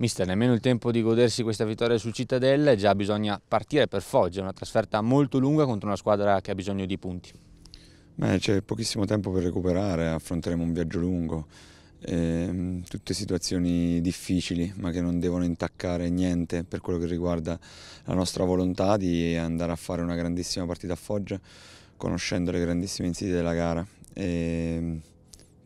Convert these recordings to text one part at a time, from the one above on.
Mister, nemmeno il tempo di godersi questa vittoria su Cittadella, già bisogna partire per Foggia, una trasferta molto lunga contro una squadra che ha bisogno di punti. c'è pochissimo tempo per recuperare, affronteremo un viaggio lungo, eh, tutte situazioni difficili ma che non devono intaccare niente per quello che riguarda la nostra volontà di andare a fare una grandissima partita a Foggia conoscendo le grandissime insidie della gara. Eh,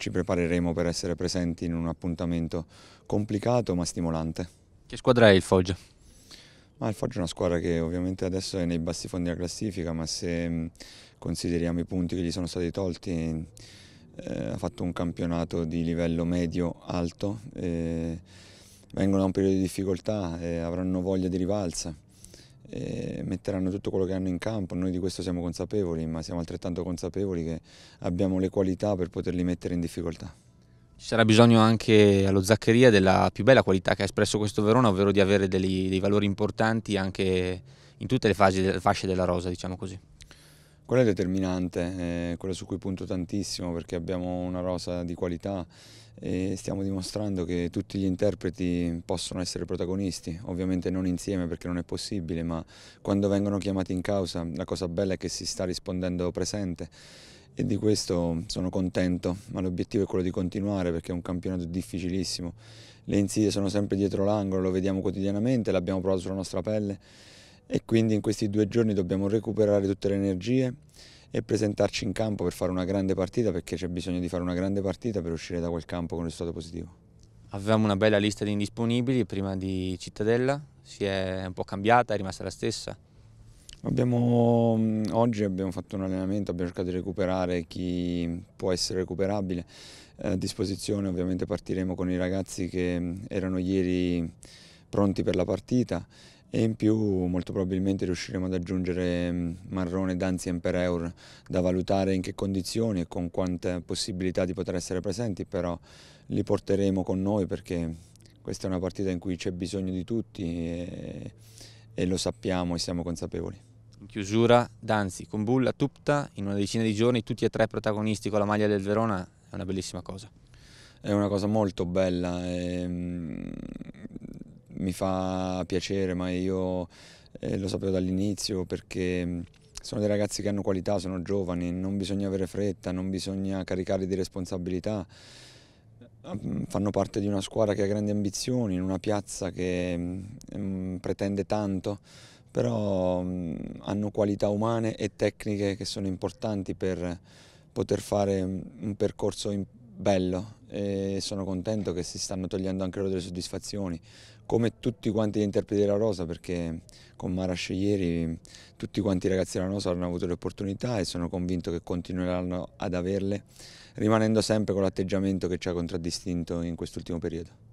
ci prepareremo per essere presenti in un appuntamento complicato ma stimolante. Che squadra è il Foggia? Ma il Foggia è una squadra che ovviamente adesso è nei bassi fondi della classifica, ma se mm, consideriamo i punti che gli sono stati tolti, eh, ha fatto un campionato di livello medio-alto. Eh, vengono da un periodo di difficoltà e avranno voglia di rivalsa. Eh, metteranno tutto quello che hanno in campo, noi di questo siamo consapevoli, ma siamo altrettanto consapevoli che abbiamo le qualità per poterli mettere in difficoltà. Ci sarà bisogno anche allo Zaccheria della più bella qualità che ha espresso questo Verona, ovvero di avere dei, dei valori importanti anche in tutte le fasi, fasce della rosa, diciamo così. Quello è determinante, è eh, quello su cui punto tantissimo perché abbiamo una rosa di qualità e stiamo dimostrando che tutti gli interpreti possono essere protagonisti, ovviamente non insieme perché non è possibile, ma quando vengono chiamati in causa la cosa bella è che si sta rispondendo presente e di questo sono contento, ma l'obiettivo è quello di continuare perché è un campionato difficilissimo, le insidie sono sempre dietro l'angolo, lo vediamo quotidianamente, l'abbiamo provato sulla nostra pelle e quindi in questi due giorni dobbiamo recuperare tutte le energie e presentarci in campo per fare una grande partita perché c'è bisogno di fare una grande partita per uscire da quel campo con il risultato positivo. Avevamo una bella lista di indisponibili prima di Cittadella, si è un po' cambiata, è rimasta la stessa. Abbiamo, mm, oggi abbiamo fatto un allenamento, abbiamo cercato di recuperare chi può essere recuperabile. A disposizione ovviamente partiremo con i ragazzi che mm, erano ieri pronti per la partita e in più molto probabilmente riusciremo ad aggiungere mm, Marrone, Danzien per Eur da valutare in che condizioni e con quante possibilità di poter essere presenti, però li porteremo con noi perché questa è una partita in cui c'è bisogno di tutti e, e lo sappiamo e siamo consapevoli in chiusura Danzi con Bulla, Tupta, in una decina di giorni tutti e tre protagonisti con la maglia del Verona è una bellissima cosa. È una cosa molto bella, e, mm, mi fa piacere, ma io eh, lo sapevo dall'inizio perché mm, sono dei ragazzi che hanno qualità, sono giovani, non bisogna avere fretta, non bisogna caricarli di responsabilità. Mm, fanno parte di una squadra che ha grandi ambizioni, in una piazza che mh, mm, pretende tanto, però mh, hanno qualità umane e tecniche che sono importanti per poter fare un percorso importante bello e sono contento che si stanno togliendo anche loro delle soddisfazioni, come tutti quanti gli interpreti della Rosa, perché con Marasce ieri tutti quanti i ragazzi della Rosa hanno avuto le opportunità e sono convinto che continueranno ad averle, rimanendo sempre con l'atteggiamento che ci ha contraddistinto in quest'ultimo periodo.